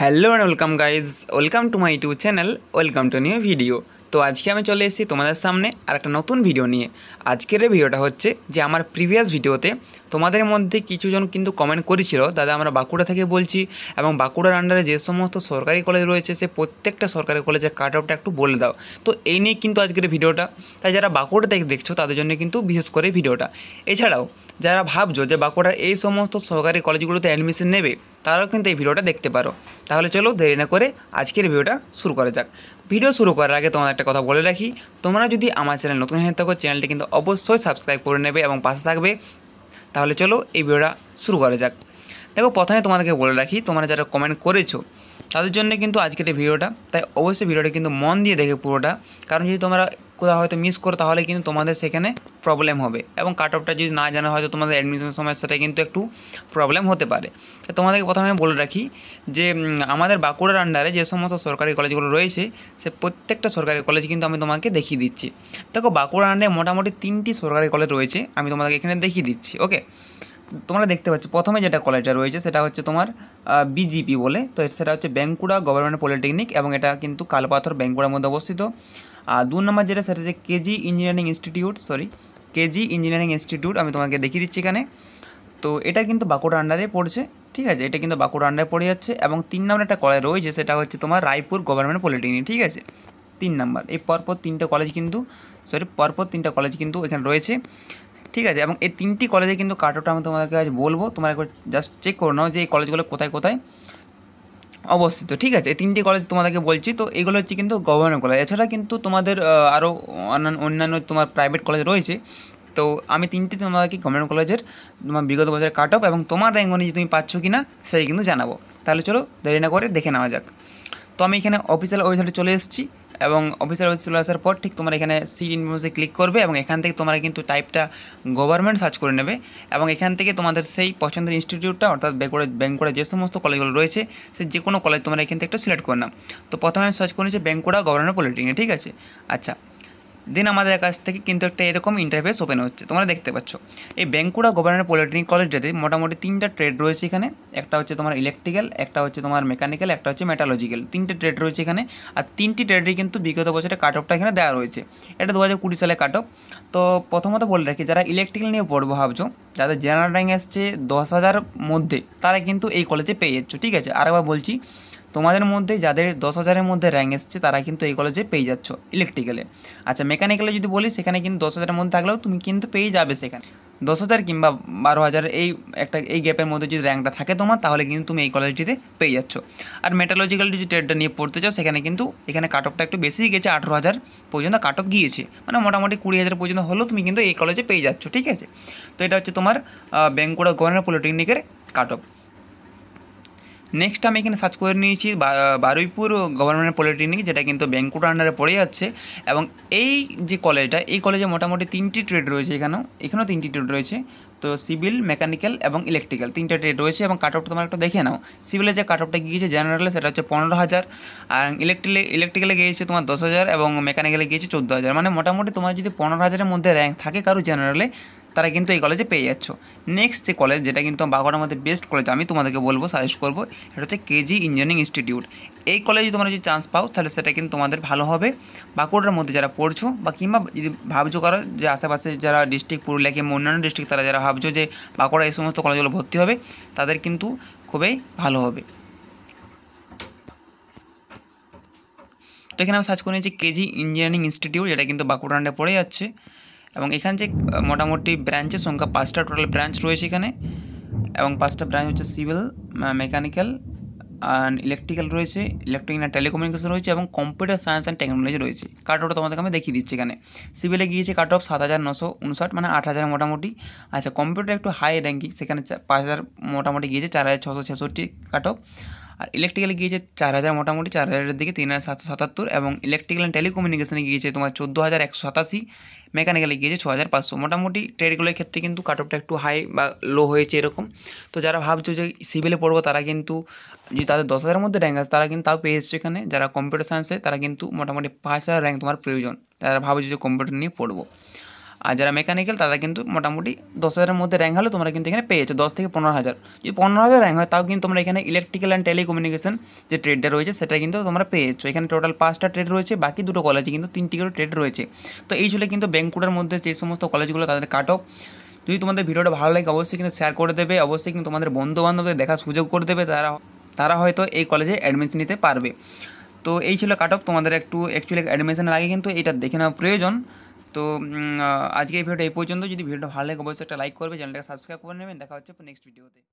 Hello and welcome guys, welcome to my YouTube channel, welcome to new video. তো আজকে আমি চলে এসেছি তোমাদের সামনে আর একটা নতুন ভিডিও নিয়ে আজকের ভিডিওটা হচ্ছে যে আমার প্রিভিয়াস ভিডিওতে তোমাদের মধ্যে কিছুজন কিন্তু কমেন্ট করেছিল দাদা আমরা বাঁকুড়া থেকে বলছি এবং বাঁকুড়ার আন্ডারে যে সমস্ত সরকারি কলেজ রয়েছে সে প্রত্যেকটা সরকারি কলেজের কাট আউটটা একটু বলে দাও তো এই নিয়ে কিন্তু আজকের ভিডিওটা তাই যারা বাঁকুড়া থেকে দেখছো তাদের জন্য কিন্তু বিশেষ করে ভিডিওটা এছাড়াও যারা ভাবছো যে বাঁকুড়ার এই সমস্ত সরকারি কলেজগুলোতে অ্যাডমিশন নেবে তারাও কিন্তু এই ভিডিওটা দেখতে পারো তাহলে চলো দেরি না করে আজকের ভিডিওটা শুরু করা যাক ভিডিও শুরু করার আগে তোমাদের একটা কথা বলে রাখি তোমরা যদি আমার চ্যানেল নতুন হয়ে থাকো চ্যানেলটি কিন্তু অবশ্যই সাবস্ক্রাইব করে নেবে এবং পাশে থাকবে তাহলে চলো এই ভিডিওটা শুরু করা যাক দেখো প্রথমে তোমাদেরকে বলে রাখি তোমরা যারা কমেন্ট করেছো তাদের জন্য কিন্তু আজকের এই ভিডিওটা তাই অবশ্যই ভিডিওটা কিন্তু মন দিয়ে দেখে পুরোটা কারণ যদি তোমরা কোথাও হয়তো মিস করো তাহলে কিন্তু তোমাদের সেখানে প্রবলেম হবে এবং কাট অফটা যদি না জানা হয়তো তোমাদের অ্যাডমিশন সমস্যাটা কিন্তু একটু প্রবলেম হতে পারে তোমাদেরকে প্রথমে বলে রাখি যে আমাদের বাঁকুড়ার আন্ডারে যে সমস্ত সরকারি কলেজগুলো রয়েছে সে প্রত্যেকটা সরকারি কলেজ কিন্তু আমি তোমাকে দেখিয়ে দিচ্ছি দেখো বাঁকুড়ার আন্ডারে মোটামুটি তিনটি সরকারি কলেজ রয়েছে আমি তোমাদেরকে এখানে দেখিয়ে দিচ্ছি ওকে তোমরা দেখতে পাচ্ছ প্রথমে যেটা কলেজটা রয়েছে সেটা হচ্ছে তোমার বিজিপি বলে তো সেটা হচ্ছে ব্যাঙ্কুড়া গভর্নমেন্ট পলিটেকনিক এবং এটা কিন্তু কালপাথর ব্যাঙ্কুড়ার মধ্যে অবস্থিত আর দু নম্বর যেটা সেটা হচ্ছে KG engineering institute sorry KG engineering institute আমি তোমাকে দেখিয়ে দিচ্ছি এখানে তো এটা কিন্তু বাঁকুড়া আন্ডারে পড়ছে ঠিক আছে এটা কিন্তু বাঁকুড়া আন্ডারে পড়ে যাচ্ছে এবং তিন নম্বর একটা কলেজ রয়েছে সেটা হচ্ছে তোমার রায়পুর গভর্নমেন্ট পলিটেকনিক ঠিক আছে তিন নম্বর এই পরপর তিনটে কলেজ কিন্তু সরি পরপর তিনটা কলেজ কিন্তু এখানে রয়েছে ঠিক আছে এবং এই তিনটি কলেজে কিন্তু কাটোটা আমি তোমাদেরকে আজ বলবো তোমরা একবার জাস্ট চেক করে নাও যে এই কলেজগুলো কোথায় কোথায় অবস্থিত ঠিক আছে এই তিনটি কলেজ তোমাদেরকে বলছি তো এগুলো হচ্ছে কিন্তু গভর্নমেন্ট কলেজ এছাড়া কিন্তু তোমাদের আরও অন্যান্য তোমার প্রাইভেট কলেজ রয়েছে তো আমি তিনটি তোমাদেরকে গভর্নমেন্ট কলেজের তোমার বিগত বছরের কাট অফ এবং তোমার র্যাঙ্ক অনুযায়ী তুমি পাচ্ছ কি না সেই কিন্তু জানাবো তাহলে চলো দেরি না করে দেখে নেওয়া যাক তো আমি এখানে অফিসিয়াল ওয়েবসাইটে চলে এসেছি এবং অফিসিয়াল ওয়েবসাইট চলে আসার পর ঠিক তোমরা এখানে সিট ইনফরমেশন ক্লিক করবে এবং এখান থেকে তোমরা কিন্তু টাইপটা গভর্নমেন্ট সার্চ করে নেবে এবং এখান থেকে তোমাদের সেই পছন্দের ইনস্টিটিউটটা অর্থাৎ ব্যাঙ্কোড়ে ব্যাঙ্কোড়া যে সমস্ত কলেজগুলো রয়েছে সে যে কোনো কলেজ তোমরা এখান থেকে একটা সিলেক্ট করে নাও তো প্রথমে আমি সার্চ করে নিচ্ছি গভর্নমেন্ট পলিটেকনিক ঠিক আছে আচ্ছা দেন আমাদের কাছ থেকে কিন্তু একটা এরকম ইন্টারফেস ওপেন হচ্ছে তোমরা দেখতে পাচ্ছ এই ব্যাঙ্কুড়া গভর্নমেন্ট পলিটেকনিক কলেজটাতে মোটামুটি তিনটা ট্রেড রয়েছে এখানে একটা হচ্ছে তোমার ইলেকট্রিক্যাল একটা হচ্ছে তোমার মেকানিক্যাল একটা হচ্ছে মেটালজিক্যাল তিনটে ট্রেড রয়েছে এখানে আর তিনটি ট্রেডেরই কিন্তু বিগত বছরে কাট অফটা এখানে দেওয়া রয়েছে এটা দু হাজার কুড়ি সালে কাট অফ তো প্রথমত বলে রাখি যারা ইলেকট্রিক্যাল নিয়ে পড়বো ভাবছো যাদের জেনারেল র্যাঙ্ক আসছে দশ হাজার মধ্যে তারা কিন্তু এই কলেজে পেয়ে যাচ্ছ ঠিক আছে আরেকবার বলছি তোমাদের মধ্যে যাদের দশ হাজারের মধ্যে র্যাঙ্ক এসছে তারা কিন্তু এই কলেজে পেয়ে যাচ্ছ ইলেকট্রিক্যালে আচ্ছা মেকানিক্যালে যদি বলি সেখানে কিন্তু দশ হাজারের মধ্যে থাকলেও তুমি কিন্তু পেয়ে যাবে সেখানে দশ হাজার কিংবা বারো হাজার এই একটা এই গ্যাপের মধ্যে যদি র্যাঙ্কটা থাকে তোমার তাহলে কিন্তু তুমি এই কলেজটিতে পেয়ে যাচ্ছ আর মেটালজিক্যাল যদি ট্রেডটা নিয়ে পড়তে চাও সেখানে কিন্তু এখানে কাট অফটা একটু বেশি গেছে আঠেরো হাজার পর্যন্ত কাট অফ গিয়েছে মানে মোটামুটি কুড়ি হাজার পর্যন্ত হলেও তুমি কিন্তু এই কলেজে পেয়ে যাচ্ছ ঠিক আছে তো এটা হচ্ছে তোমার ব্যাঙ্কুড়া গভর্নমেন্ট পলিটেকনিকের কাট অফ নেক্সট আমি এখানে সার্চ করে নিয়েছি বারুইপুর গভর্নমেন্ট পলিটেকনিক যেটা কিন্তু ব্যাঙ্কুটার আন্ডারে পড়ে যাচ্ছে এবং এই যে কলেজটা এই কলেজে মোটামুটি তিনটি ট্রেড রয়েছে এখানেও এখানেও তিনটি ট্রেড রয়েছে তো সিভিল মেকানিক্যাল এবং ইলেকট্রিক্যাল তিনটা ট্রেড রয়েছে এবং কাট অফটা তোমার একটা দেখে নাও সিভিলে যে কাট অফটা গিয়েছে জেনারেলে সেটা হচ্ছে পনেরো হাজার আর ইলেকট্রিক ইলেকট্রিক্যালে গিয়েছে তোমার দশ হাজার এবং মেকানিক্যালে গিয়েছে চোদ্দো হাজার মানে মোটামুটি তোমার যদি পনেরো হাজারের মধ্যে র্যাঙ্ক থাকে কারো জেনারেলে তারা কিন্তু এই কলেজে পেয়ে যাচ্ছ নেক্সট যে কলেজ যেটা কিন্তু বাঁকুড়ার মধ্যে বেস্ট কলেজ আমি তোমাদেরকে বলবো সাজেস্ট করবো এটা হচ্ছে কেজি ইঞ্জিনিয়ারিং ইনস্টিটিউট এই কলেজে তোমরা যদি চান্স পাও তাহলে সেটা কিন্তু তোমাদের ভালো হবে বাঁকুড়ার মধ্যে যারা পড়ছো বা কিংবা যদি ভাবছো কারো যে আশেপাশে যারা ডিস্ট্রিক্ট পুরুলিয়া কিংবা অন্যান্য ডিস্ট্রিক্ট তারা যারা ভাবছো যে বাঁকুড়া এই সমস্ত কলেজগুলো ভর্তি হবে তাদের কিন্তু খুবই ভালো হবে তো এখানে আমি সার্চ করে নিয়েছি কেজি ইঞ্জিনিয়ারিং ইনস্টিটিউট যেটা কিন্তু বাঁকুড়ান্ডে পড়ে যাচ্ছে এবং এখানে যে মোটামুটি ব্রাঞ্চের সংখ্যা পাঁচটা টোটাল ব্রাঞ্চ রয়েছে এখানে এবং পাঁচটা ব্রাঞ্চ হচ্ছে সিভিল মেকানিক্যাল অ্যান্ড ইলেকট্রিক্যাল রয়েছে ইলেকট্রিক অ্যান্ড টেলিকমিউনিকেশন রয়েছে এবং কম্পিউটার সায়েন্স অ্যান্ড টেকনোলজি রয়েছে কাট অফটা তোমাদেরকে আমি দেখিয়ে দিচ্ছি এখানে সিভিলে গিয়েছে কাট অফ সাত হাজার নশো উনষাট মানে আট হাজার মোটামুটি আচ্ছা কম্পিউটার একটু হাই র্যাঙ্কিং সেখানে পাঁচ হাজার মোটামুটি গিয়েছে চার হাজার ছশো ছেষট্টি কাট অফ আর ইলেকট্রিক্যালে গিয়েছে চার হাজার মোটামুটি চার হাজারের দিকে তিন হাজার সাতশো সাতাত্তর এবং ইলেকট্রিক্যাল অ্যান্ড টেলিকমিউনিকেশানে গিয়েছে তোমার চোদ্দো হাজার একশো সাতাশি মেকানিক্যালে গিয়েছে ছ হাজার পাঁচশো মোটামুটি ট্রেডগুলোর ক্ষেত্রে কিন্তু কাট অফটা একটু হাই বা লো হয়েছে এরকম তো যারা ভাবছো যে সিভিলে পড়বো তারা কিন্তু যে তাদের দশ হাজারের মধ্যে র্যাঙ্ক আছে তারা কিন্তু তাও পেয়ে এসছে এখানে যারা কম্পিউটার সায়েন্সে তারা কিন্তু মোটামুটি পাঁচ হাজার র্যাঙ্ক তোমার প্রয়োজন তারা ভাবছো যে কম্পিউটার নিয়ে পড়বো আর যারা মেকানিক্যাল তারা কিন্তু মোটামুটি দশ হাজারের মধ্যে র্যাঙ্ক হলে তোমরা কিন্তু এখানে পেয়েছো দশ থেকে পনেরো হাজার যদি পনেরো হাজার র্যাঙ্ক হয় তাও কিন্তু তোমরা এখানে ইলেকট্রিক্যাল অ্যান্ড টেলিকমিউনিকেশন যে ট্রেডটা রয়েছে সেটা কিন্তু তোমরা পেয়েছো এখানে টোটাল পাঁচটা ট্রেড রয়েছে বাকি দুটো কলেজে কিন্তু তিনটি করে ট্রেড রয়েছে তো এই ছিল কিন্তু ব্যাঙ্কুড়ার মধ্যে যে সমস্ত কলেজগুলো তাদের কাট অফ যদি তোমাদের ভিডিওটা ভালো লাগে অবশ্যই কিন্তু শেয়ার করে দেবে অবশ্যই কিন্তু তোমাদের বন্ধু বান্ধবদের দেখার সুযোগ করে দেবে তারা তারা হয়তো এই কলেজে অ্যাডমিশন নিতে পারবে তো এই ছিল কাট অফ তোমাদের একটু অ্যাকচুয়ালি অ্যাডমিশনের আগে কিন্তু এটা দেখে নেওয়া প্রয়োজন তো আজকে এই ভিডিওটা এই পর্যন্ত যদি ভিডিওটা ভালো লাগে অবশ্যই একটা লাইক করবে চ্যানেলটাকে সাবস্ক্রাইব করে নেবেন দেখা হচ্ছে নেক্সট ভিডিওতে